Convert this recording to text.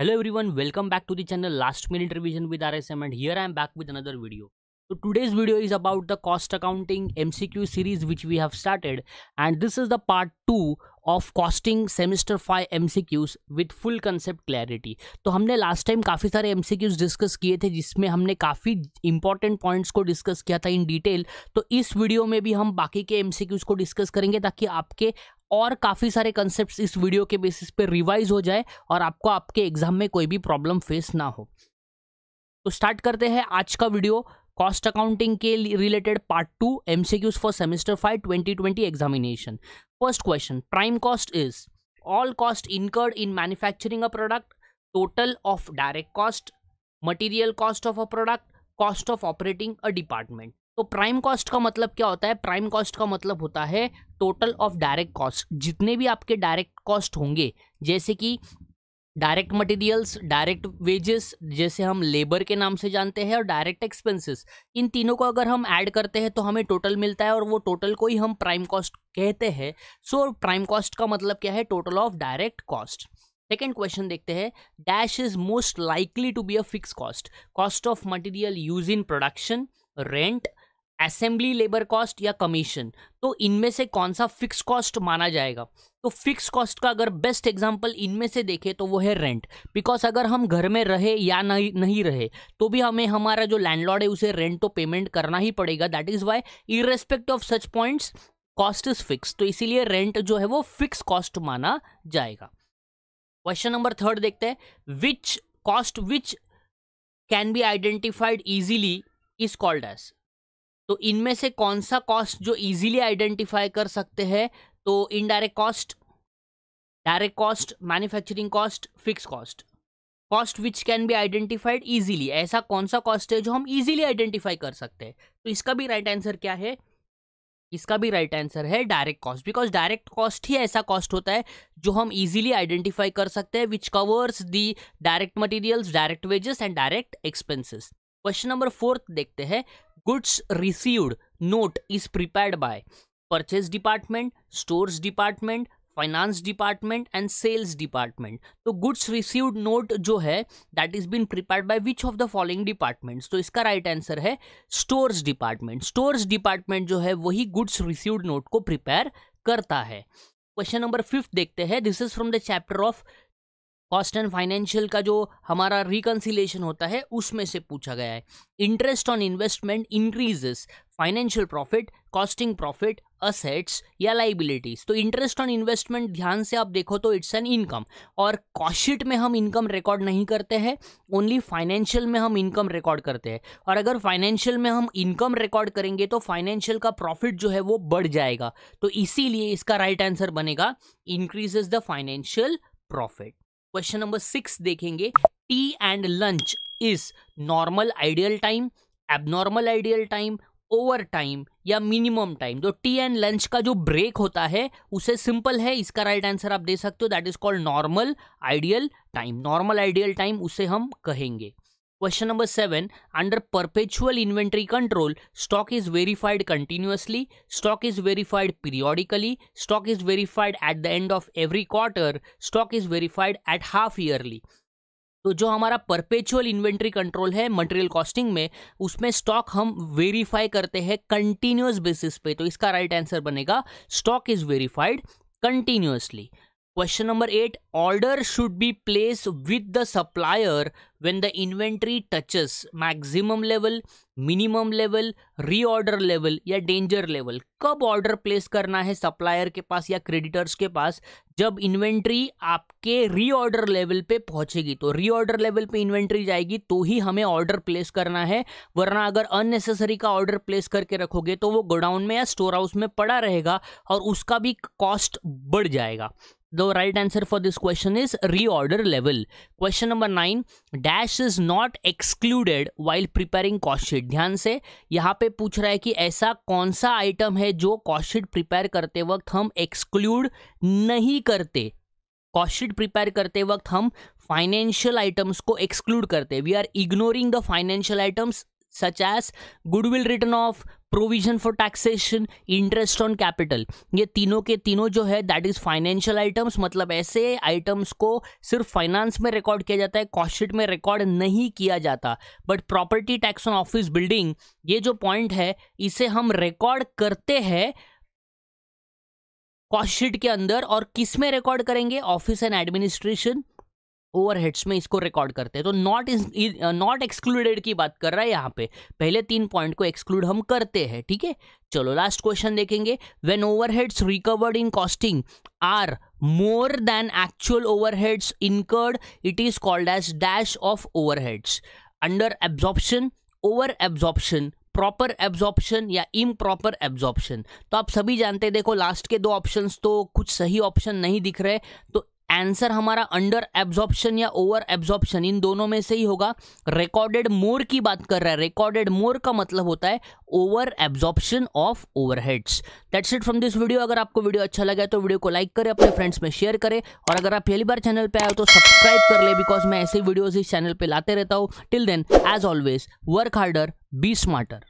Hello everyone welcome back to the channel last minute revision with R S M and here I am back with another video तो today's video is about the cost accounting MCQ series which we have started and this is the part two of costing semester five M C Qs with full concept clarity तो हमने last time काफ़ी सारे MCQs discuss किए थे जिसमें हमने काफ़ी important points को डिस्कस किया था इन डिटेल तो इस वीडियो में भी हम बाकी के क्यूज को डिस्कस करेंगे ताकि आपके और काफ़ी सारे कंसेप्ट इस वीडियो के बेसिस पे रिवाइज हो जाए और आपको आपके एग्जाम में कोई भी प्रॉब्लम फेस ना हो तो स्टार्ट करते हैं आज का वीडियो कॉस्ट अकाउंटिंग के related part two M for semester five twenty twenty examination first question prime cost is all cost incurred in manufacturing a product total of direct cost material cost of a product cost of operating a department तो prime cost का मतलब क्या होता है prime cost का मतलब होता है टोटल ऑफ डायरेक्ट कॉस्ट जितने भी आपके डायरेक्ट कॉस्ट होंगे जैसे कि डायरेक्ट मटेरियल्स डायरेक्ट वेजेस जैसे हम लेबर के नाम से जानते हैं और डायरेक्ट एक्सपेंसेस इन तीनों को अगर हम ऐड करते हैं तो हमें टोटल मिलता है और वो टोटल को ही हम प्राइम कॉस्ट कहते हैं सो प्राइम कॉस्ट का मतलब क्या है total of direct cost second question देखते हैं dash is most likely to be a fix cost cost of material use in production rent assembly labour cost या कमीशन तो इनमें से कौन सा फिक्स कॉस्ट माना जाएगा तो फिक्स कॉस्ट का अगर बेस्ट एग्जांपल इनमें से देखें तो वो है रेंट बिकॉज अगर हम घर में रहे या नहीं नहीं रहे तो भी हमें हमारा जो लैंडलॉर्ड है उसे रेंट तो पेमेंट करना ही पड़ेगा that is why irrespective of such points cost is fix तो इसीलिए रेंट जो है वो फिक्स कॉस्ट माना जाएगा क्वेश्चन नंबर थर्ड देखते हैं which cost which can be identified easily is called as तो इनमें से कौन सा कॉस्ट जो इजीली आइडेंटिफाई कर सकते हैं तो indirect cost direct cost manufacturing cost fix cost cost which can be identified easily ऐसा कौन सा कॉस्ट है जो हम इजीली आइडेंटिफाई कर सकते हैं तो इसका भी राइट right आंसर क्या है इसका भी राइट right आंसर है direct cost because direct cost ही ऐसा कॉस्ट होता है जो हम इजीली आइडेंटिफाई कर सकते हैं which covers the direct materials direct wages and direct expenses question number fourth देखते हैं goods received note is prepared by purchase department stores department finance department and sales department तो गुड्स रिसीव्ड नोट जो है that is been prepared by which of the following departments तो इसका right right answer है stores department stores department जो है वही goods received note को प्रिपेयर करता है क्वेश्चन नंबर फिफ्थ देखते हैं this is from the chapter of cost and financial का जो हमारा रिकन्सिलेशन होता है उसमें से पूछा गया है interest on investment increases financial profit costing profit assets या लाइबिलिटीज तो इंटरेस्ट ऑन इन्वेस्टमेंट ध्यान से आप देखो तो इट्स एन इनकम और कॉशीट में हम इनकम रिकॉर्ड नहीं करते हैं ओनली फाइनेंशियल में हम इनकम रिकॉर्ड करते हैं और अगर फाइनेंशियल में हम इनकम रिकॉर्ड करेंगे तो फाइनेंशियल का प्रॉफिट जो है वो बढ़ जाएगा तो इसीलिए इसका राइट right आंसर बनेगा increases the financial profit question number six देखेंगे tea and lunch is normal ideal time abnormal ideal time over time या मिनिमम टाइम तो टी एंड लंच का जो ब्रेक होता है उसे सिंपल है इसका राइट right आंसर आप दे सकते हो that is called normal ideal time normal ideal time उसे हम कहेंगे question number seven under perpetual inventory control stock is verified continuously stock is verified periodically stock is verified at the end of every quarter stock is verified at half yearly तो जो हमारा perpetual inventory control है material costing में उसमें stock हम verify करते हैं continuous basis पे तो इसका राइट right आंसर बनेगा stock is verified continuously question number eight order should be place with the supplier when the inventory touches maximum level minimum level reorder level या danger level कब order place करना है supplier के पास या creditors के पास जब inventory आपके reorder level पे पहुंचेगी तो रीऑर्डर लेवल पे इन्वेंट्री जाएगी तो ही हमें ऑर्डर प्लेस करना है वरना अगर अननेसेसरी का ऑर्डर प्लेस करके रखोगे तो वो गोडाउन में या स्टोर हाउस में पड़ा रहेगा और उसका भी कॉस्ट बढ़ जाएगा the right answer for this question is reorder level. Question number nine, dash is not excluded while preparing cost sheet. ध्यान से यहाँ पे पूछ रहा है कि ऐसा कौन सा आइटम है जो कॉस्ट शीट प्रिपेयर करते वक्त हम एक्सक्लूड नहीं करते कॉस्ट शीट प्रिपेयर करते वक्त हम फाइनेंशियल आइटम्स को एक्सक्लूड करते we are ignoring the financial items such as goodwill return of provision for taxation interest on capital ये तीनों के तीनों जो है दैट इज फाइनेंशियल आइटम्स मतलब ऐसे आइटम्स को सिर्फ फाइनेंस में रिकॉर्ड किया जाता है कॉस्टशीट में रिकॉर्ड नहीं किया जाता but property tax on office building ये जो पॉइंट है इसे हम रिकॉर्ड करते हैं कॉस्टशीट के अंदर और किस में रिकॉर्ड करेंगे ऑफिस एंड एडमिनिस्ट्रेशन ओवरहेड्स में इसको रिकॉर्ड करते हैं तो नॉट इज नॉट एक्सक्लूडेड की बात कर रहा है यहाँ पे पहले तीन पॉइंट को एक्सक्लूड हम करते हैं ठीक है चलो लास्ट क्वेश्चन देखेंगे when overheads recovered in costing are more than actual overheads incurred it is called as dash of overheads under absorption over absorption proper absorption या इम प्रॉपर एब्जॉर्प्शन तो आप सभी जानते हैं देखो लास्ट के दो ऑप्शंस तो कुछ सही ऑप्शन नहीं दिख रहे तो आंसर हमारा अंडर एब्जॉर्प्शन या ओवर एब्जॉर्प्शन इन दोनों में से ही होगा रिकॉर्डेड मोर की बात कर रहा है रिकॉर्डेड मोर का मतलब होता है over absorption of overheads that's it from this video अगर आपको वीडियो अच्छा लगा तो वीडियो को लाइक करें अपने फ्रेंड्स में शेयर करें और अगर आप पहली बार चैनल पर आए तो सब्सक्राइब कर ले बिकॉज मैं ऐसे वीडियोज इस चैनल पर लाते रहता हूँ till then as always work harder be smarter